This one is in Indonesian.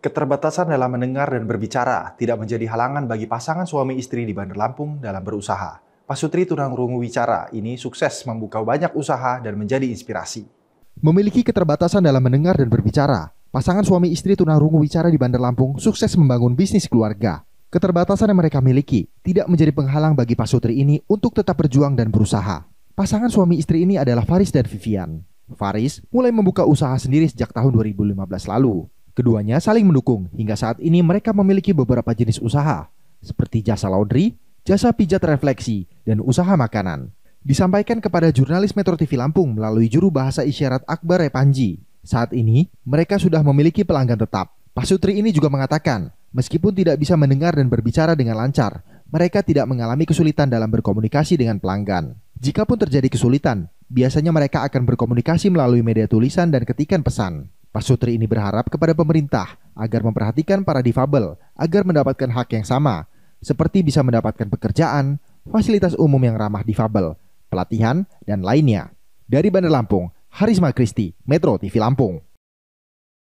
Keterbatasan dalam mendengar dan berbicara tidak menjadi halangan bagi pasangan suami istri di Bandar Lampung dalam berusaha. Pasutri Sutri Tunang Rungu Wicara ini sukses membuka banyak usaha dan menjadi inspirasi. Memiliki keterbatasan dalam mendengar dan berbicara, pasangan suami istri Tunang Rungu Wicara di Bandar Lampung sukses membangun bisnis keluarga. Keterbatasan yang mereka miliki tidak menjadi penghalang bagi pasutri ini untuk tetap berjuang dan berusaha. Pasangan suami istri ini adalah Faris dan Vivian. Faris mulai membuka usaha sendiri sejak tahun 2015 lalu. Keduanya saling mendukung hingga saat ini mereka memiliki beberapa jenis usaha seperti jasa laundry, jasa pijat refleksi, dan usaha makanan. Disampaikan kepada jurnalis Metro TV Lampung melalui juru bahasa isyarat Akbar Repanji. Saat ini, mereka sudah memiliki pelanggan tetap. Pak Sutri ini juga mengatakan, meskipun tidak bisa mendengar dan berbicara dengan lancar, mereka tidak mengalami kesulitan dalam berkomunikasi dengan pelanggan. Jikapun terjadi kesulitan, biasanya mereka akan berkomunikasi melalui media tulisan dan ketikan pesan. Pak Sutri ini berharap kepada pemerintah agar memperhatikan para difabel agar mendapatkan hak yang sama, seperti bisa mendapatkan pekerjaan, fasilitas umum yang ramah difabel, pelatihan, dan lainnya. Dari Bandar Lampung, Harisma Kristi, Metro TV Lampung.